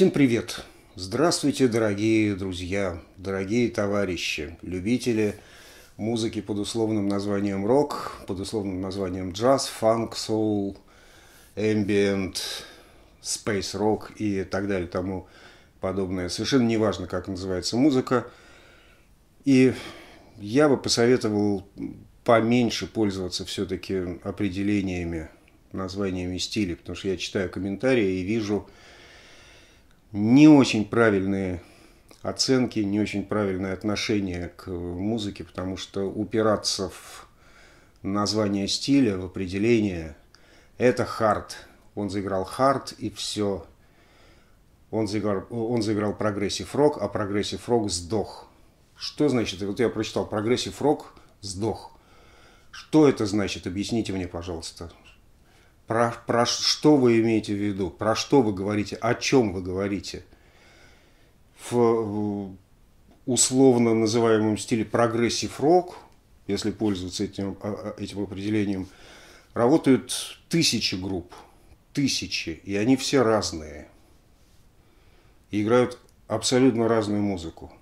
Всем привет! Здравствуйте, дорогие друзья, дорогие товарищи, любители музыки под условным названием рок, под условным названием джаз, фанк, соул, эмбиент, спейс рок и так далее тому подобное. Совершенно неважно, как называется музыка. И я бы посоветовал поменьше пользоваться все-таки определениями, названиями стилей, потому что я читаю комментарии и вижу, не очень правильные оценки, не очень правильное отношение к музыке, потому что упираться в название стиля, в определение, это хард. Он заиграл хард и все. Он заиграл, он заиграл прогрессив рок, а прогрессив рок сдох. Что значит? Вот я прочитал прогрессив рок сдох. Что это значит? Объясните мне, пожалуйста. Про, про что вы имеете в виду? Про что вы говорите? О чем вы говорите? В условно называемом стиле прогрессив рок, если пользоваться этим, а, а, этим определением, работают тысячи групп, тысячи, и они все разные. И играют абсолютно разную музыку.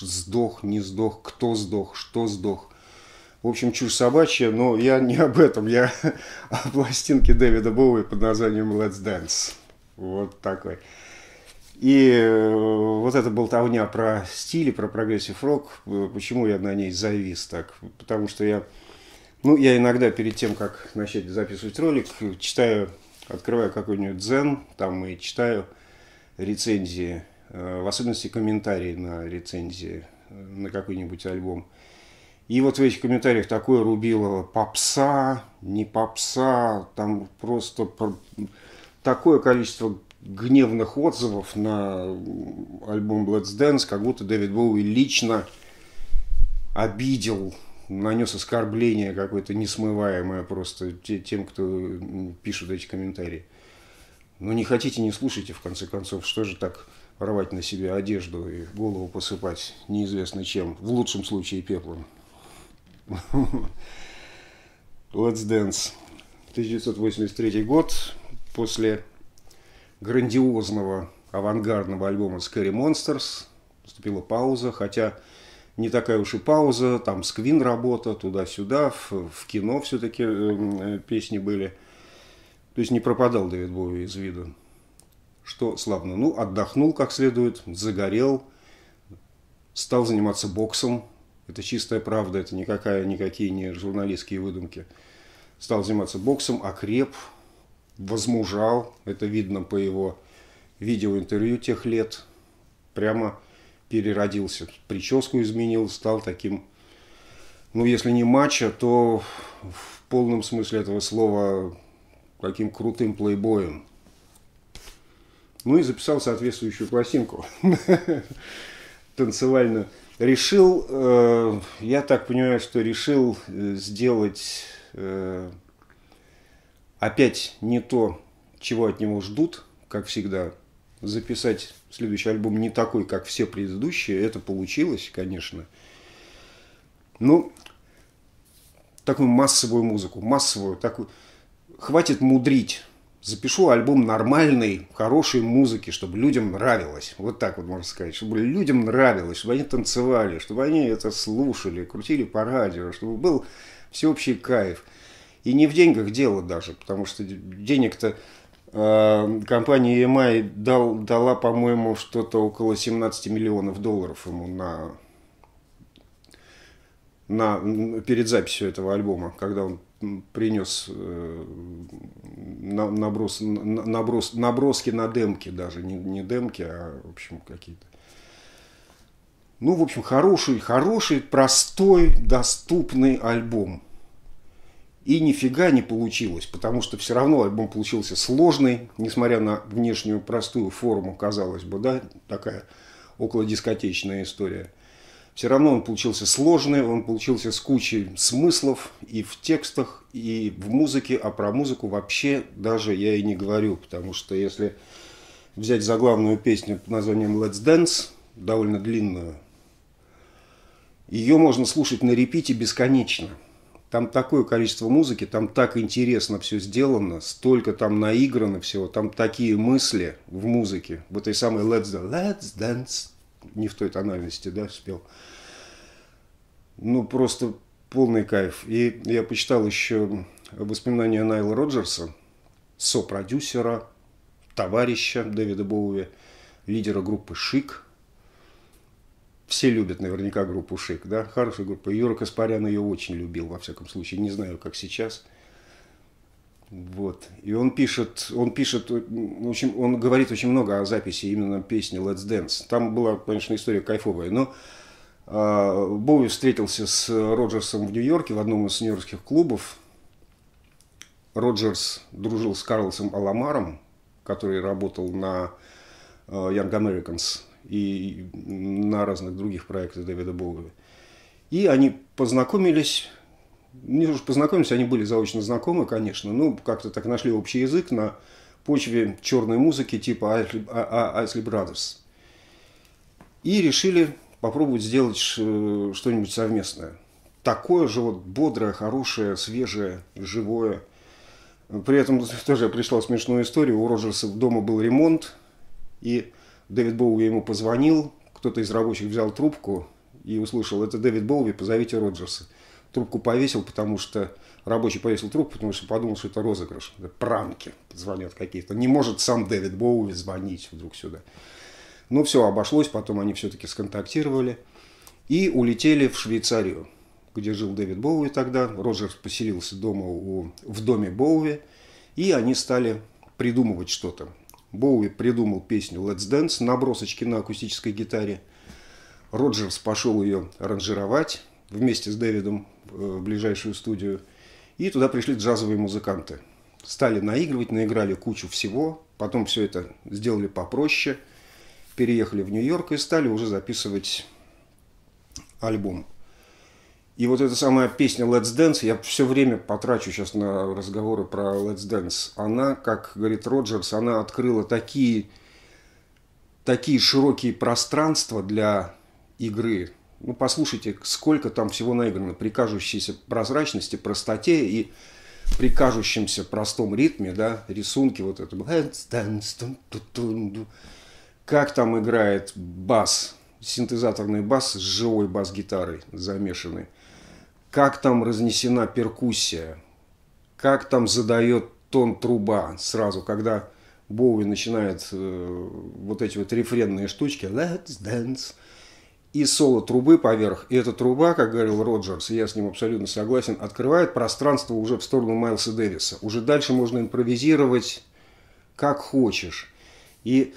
Сдох, не сдох, кто сдох, что сдох – в общем, чушь собачья, но я не об этом, я о пластинке Дэвида Боуи под названием «Let's Dance». Вот такой. И э, вот эта болтовня про стили, про прогрессив рок, э, почему я на ней завис так? Потому что я, ну, я иногда перед тем, как начать записывать ролик, читаю, открываю какой-нибудь дзен, там и читаю рецензии, э, в особенности комментарии на рецензии на какой-нибудь альбом – и вот в этих комментариях такое рубило попса, не попса, там просто такое количество гневных отзывов на альбом Let's Dance, как будто Дэвид Боуи лично обидел, нанес оскорбление какое-то несмываемое просто тем, кто пишет эти комментарии. Ну не хотите, не слушайте, в конце концов, что же так рвать на себе одежду и голову посыпать неизвестно чем, в лучшем случае пеплом. Let's Dance. 1983 год. После грандиозного авангардного альбома Scary Monsters наступила пауза, хотя не такая уж и пауза, там сквин работа туда-сюда, в, в кино все-таки э, э, песни были. То есть не пропадал Дэвид Боуи из виду. Что славно. Ну, отдохнул как следует, загорел, стал заниматься боксом, это чистая правда, это никакая, никакие не журналистские выдумки. Стал заниматься боксом, окреп, возмужал. Это видно по его видеоинтервью тех лет. Прямо переродился. Прическу изменил, стал таким, ну, если не мачо, то в полном смысле этого слова таким крутым плейбоем. Ну и записал соответствующую пластинку. танцевально решил, э, я так понимаю, что решил э, сделать э, опять не то, чего от него ждут, как всегда. Записать следующий альбом не такой, как все предыдущие. Это получилось, конечно. Ну, такую массовую музыку, массовую, такую... Хватит мудрить запишу альбом нормальной, хорошей музыки, чтобы людям нравилось. Вот так вот можно сказать. Чтобы людям нравилось, чтобы они танцевали, чтобы они это слушали, крутили по радио, чтобы был всеобщий кайф. И не в деньгах дело даже, потому что денег-то э, компания EMI дал, дала, по-моему, что-то около 17 миллионов долларов ему на, на, перед записью этого альбома, когда он принес э, наброс, наброс, наброски на демки даже, не, не демки, а, в общем, какие-то. Ну, в общем, хороший, хороший, простой, доступный альбом. И нифига не получилось, потому что все равно альбом получился сложный, несмотря на внешнюю простую форму, казалось бы, да, такая около дискотечная история – все равно он получился сложный, он получился с кучей смыслов и в текстах, и в музыке, а про музыку вообще даже я и не говорю, потому что если взять заглавную песню под названием «Let's Dance», довольно длинную, ее можно слушать на репите бесконечно. Там такое количество музыки, там так интересно все сделано, столько там наиграно всего, там такие мысли в музыке, в этой самой «Let's Dance», «Let's Dance», не в той тональности, да, спел. Ну, просто полный кайф. И я почитал еще воспоминания Найла Роджерса, сопродюсера, товарища Дэвида Боуи, лидера группы «Шик». Все любят наверняка группу «Шик», да? Хорошая группа. Юра Каспарян ее очень любил, во всяком случае. Не знаю, как сейчас – вот. И он пишет, он пишет, в общем, он говорит очень много о записи именно песни Let's Dance. Там была, конечно, история кайфовая, но э, Боуи встретился с Роджерсом в Нью-Йорке в одном из нью-йоркских клубов. Роджерс дружил с Карлосом Аламаром, который работал на э, Young Americans и на разных других проектах Дэвида Боуи. И они познакомились, мы уже познакомились, они были заочно знакомы, конечно, но ну, как-то так нашли общий язык на почве черной музыки типа Айсли Brothers. «А, а, и решили попробовать сделать что-нибудь совместное. Такое же вот бодрое, хорошее, свежее, живое. При этом тоже пришла смешную историю. У Роджерса дома был ремонт, и Дэвид Боуи ему позвонил, кто-то из рабочих взял трубку и услышал, это Дэвид Боуи, позовите Роджерса трубку повесил, потому что рабочий повесил трубку, потому что подумал, что это розыгрыш, это пранки звонят какие-то. Не может сам Дэвид Боуи звонить вдруг сюда. Но ну, все обошлось, потом они все-таки сконтактировали и улетели в Швейцарию, где жил Дэвид Боуи тогда. Роджерс поселился дома у, в доме Боуи, и они стали придумывать что-то. Боуи придумал песню «Let's Dance», набросочки на акустической гитаре. Роджерс пошел ее аранжировать вместе с Дэвидом в э, ближайшую студию. И туда пришли джазовые музыканты. Стали наигрывать, наиграли кучу всего. Потом все это сделали попроще. Переехали в Нью-Йорк и стали уже записывать альбом. И вот эта самая песня Let's Dance, я все время потрачу сейчас на разговоры про Let's Dance. Она, как говорит Роджерс, она открыла такие, такие широкие пространства для игры, ну, послушайте, сколько там всего наиграно при кажущейся прозрачности, простоте и при кажущемся простом ритме, да, рисунки вот этом. Как там играет бас, синтезаторный бас с живой бас-гитарой замешанный. Как там разнесена перкуссия, как там задает тон труба сразу, когда Боуи начинает э, вот эти вот рефренные штучки. Let's dance и соло трубы поверх. И эта труба, как говорил Роджерс, я с ним абсолютно согласен, открывает пространство уже в сторону Майлса Дэвиса. Уже дальше можно импровизировать как хочешь. И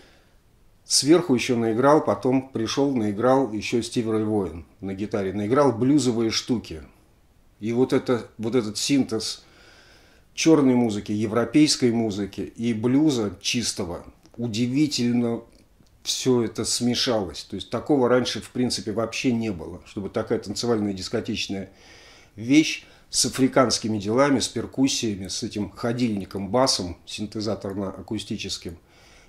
сверху еще наиграл, потом пришел, наиграл еще Стив Воин на гитаре, наиграл блюзовые штуки. И вот, это, вот этот синтез черной музыки, европейской музыки и блюза чистого удивительно все это смешалось. То есть такого раньше, в принципе, вообще не было, чтобы такая танцевальная дискотечная вещь с африканскими делами, с перкуссиями, с этим ходильником, басом синтезаторно-акустическим,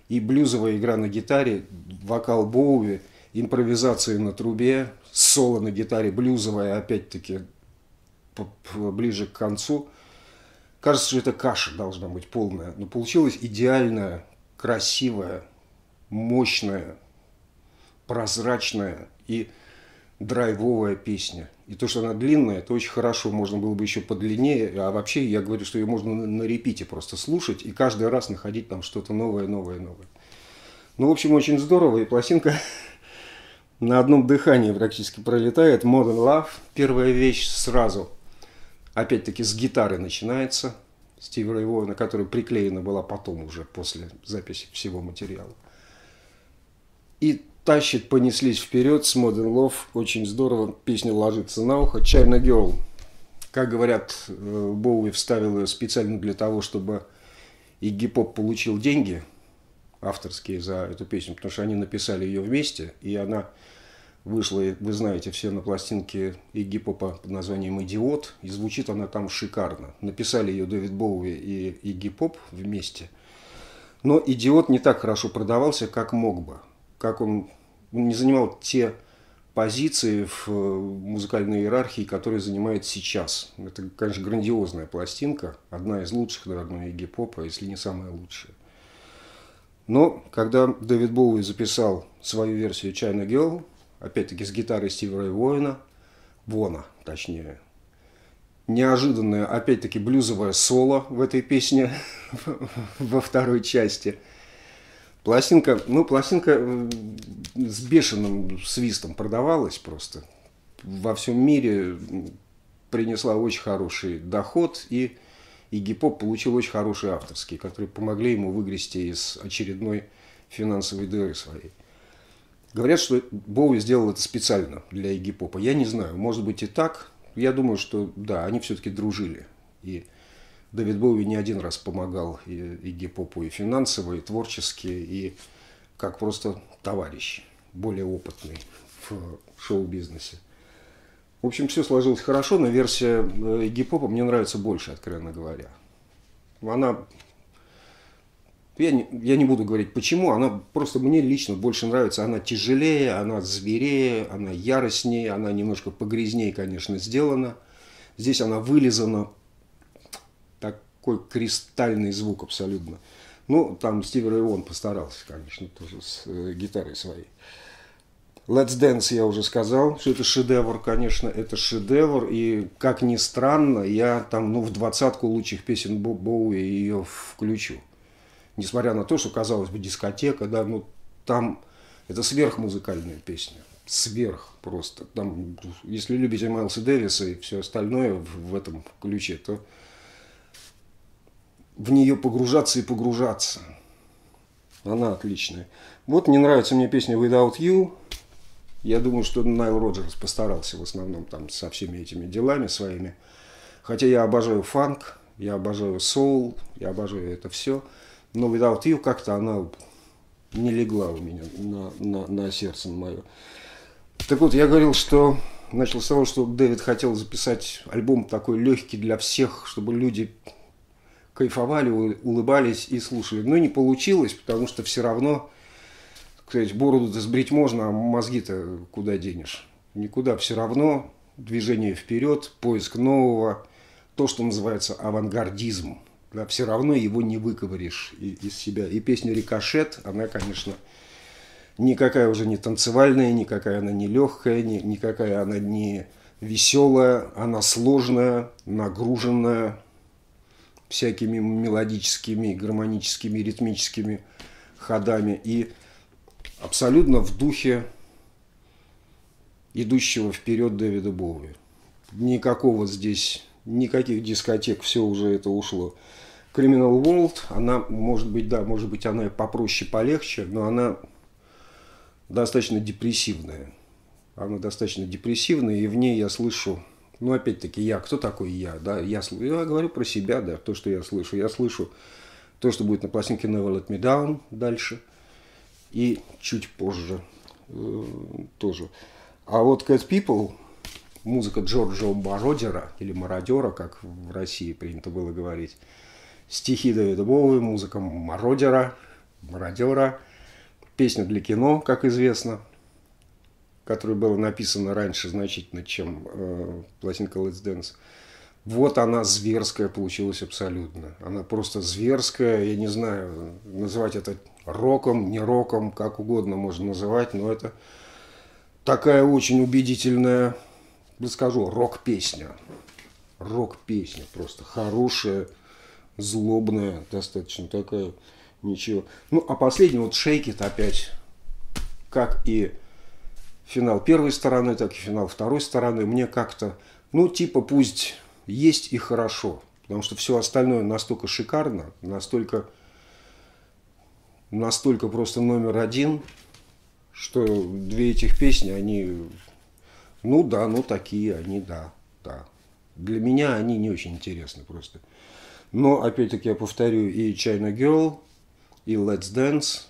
и блюзовая игра на гитаре, вокал Боуи, импровизации на трубе, соло на гитаре, блюзовая, опять-таки, ближе к концу. Кажется, что это каша должна быть полная, но получилась идеальная, красивая, мощная, прозрачная и драйвовая песня. И то, что она длинная, это очень хорошо. Можно было бы еще подлиннее. А вообще, я говорю, что ее можно на репите просто слушать и каждый раз находить там что-то новое, новое, новое. Ну, в общем, очень здорово. И пластинка на одном дыхании практически пролетает. Modern Love, первая вещь сразу. Опять-таки с гитары начинается. Стива Рейвона, которая приклеена была потом уже после записи всего материала и тащит, понеслись вперед с Modern Love. Очень здорово, песня ложится на ухо. China Girl. Как говорят, э, Боуи вставил ее специально для того, чтобы и гип-поп получил деньги авторские за эту песню, потому что они написали ее вместе, и она вышла, вы знаете, все на пластинке Игги Попа под названием «Идиот», и звучит она там шикарно. Написали ее Дэвид Боуи и Игги Поп вместе, но «Идиот» не так хорошо продавался, как мог бы как он, он не занимал те позиции в э, музыкальной иерархии, которые занимает сейчас. Это, конечно, грандиозная пластинка, одна из лучших, наверное, Игги Попа, если не самая лучшая. Но когда Дэвид Боуи записал свою версию China Girl, опять-таки с гитарой Стива Рэй Воина, Вона, точнее, неожиданное, опять-таки, блюзовое соло в этой песне во второй части – Пластинка, ну, пластинка э, с бешеным свистом продавалась просто. Во всем мире принесла очень хороший доход, и, и Гипоп получил очень хорошие авторские, которые помогли ему выгрести из очередной финансовой дыры своей. Говорят, что Боуи сделал это специально для Игги Попа. Я не знаю, может быть и так. Я думаю, что да, они все-таки дружили. И Давид Боуи не один раз помогал и, и Гипопу и финансово, и творчески, и как просто товарищ, более опытный в шоу-бизнесе. В общем, все сложилось хорошо, но версия э, гип-попа мне нравится больше, откровенно говоря. Она... Я не, я не буду говорить почему, она просто мне лично больше нравится. Она тяжелее, она зверее, она яростнее, она немножко погрязнее, конечно, сделана. Здесь она вылизана такой кристальный звук абсолютно. Ну, там Стив Рейвон постарался, конечно, тоже с э, гитарой своей. Let's Dance я уже сказал, что это шедевр, конечно, это шедевр. И, как ни странно, я там, ну, в двадцатку лучших песен Боб Боуи ее включу. Несмотря на то, что, казалось бы, дискотека, да, ну, там это сверхмузыкальная песня. Сверх просто. Там, если любите Майлса Дэвиса и все остальное в, в этом ключе, то в нее погружаться и погружаться. Она отличная. Вот не нравится мне песня Without You. Я думаю, что Найл Роджерс постарался в основном там со всеми этими делами своими. Хотя я обожаю фанк, я обожаю соул, я обожаю это все. Но Without You как-то она не легла у меня на, на, на сердце мое. Так вот, я говорил, что начал с того, что Дэвид хотел записать альбом такой легкий для всех, чтобы люди кайфовали, улыбались и слушали. Но не получилось, потому что все равно, кстати, бороду сбрить можно, а мозги-то куда денешь? Никуда все равно. Движение вперед, поиск нового, то, что называется авангардизм. Да, все равно его не выковыришь из себя. И песня «Рикошет», она, конечно, никакая уже не танцевальная, никакая она не легкая, никакая она не веселая, она сложная, нагруженная, всякими мелодическими, гармоническими, ритмическими ходами и абсолютно в духе идущего вперед Дэвида Боуи. Никакого здесь, никаких дискотек, все уже это ушло. Criminal World, она, может быть, да, может быть, она и попроще, полегче, но она достаточно депрессивная. Она достаточно депрессивная, и в ней я слышу но ну, опять-таки я, кто такой я? Да, я, я говорю про себя, да, то, что я слышу. Я слышу то, что будет на пластинке Never Let Me Down дальше и чуть позже э, тоже. А вот Cat People, музыка Джорджа Бородера или Мародера, как в России принято было говорить, стихи Давида Боуи, музыка Мародера, Мародера, песня для кино, как известно, которое было написано раньше значительно, чем э, пластинка Let's Dance. Вот она зверская получилась абсолютно. Она просто зверская, я не знаю, называть это роком, не роком, как угодно можно называть, но это такая очень убедительная, скажу, рок-песня. Рок-песня просто хорошая, злобная, достаточно такая, ничего. Ну, а последний вот шейкет опять, как и финал первой стороны, так и финал второй стороны, мне как-то, ну, типа, пусть есть и хорошо. Потому что все остальное настолько шикарно, настолько, настолько просто номер один, что две этих песни, они, ну да, ну такие, они да, да. Для меня они не очень интересны просто. Но, опять-таки, я повторю, и China Girl, и Let's Dance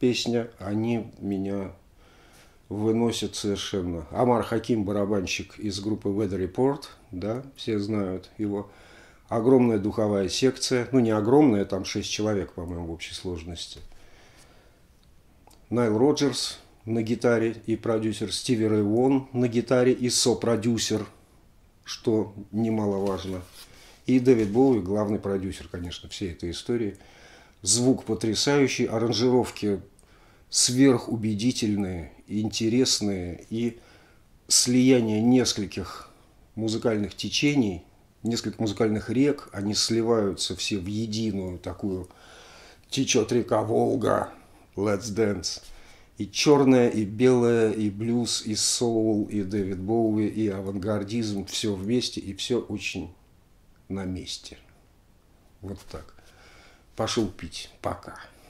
песня, они меня выносит совершенно. Амар Хаким, барабанщик из группы Weather Report, да, все знают его. Огромная духовая секция, ну не огромная, там 6 человек, по-моему, в общей сложности. Найл Роджерс на гитаре и продюсер, Стиви Рэй Вон на гитаре и сопродюсер, что немаловажно. И Дэвид Боуи, главный продюсер, конечно, всей этой истории. Звук потрясающий, аранжировки сверхубедительные, интересные и слияние нескольких музыкальных течений, нескольких музыкальных рек, они сливаются все в единую такую «Течет река Волга», «Let's Dance». И черное, и белое, и блюз, и соул, и Дэвид Боуи, и авангардизм, все вместе, и все очень на месте. Вот так. Пошел пить. Пока.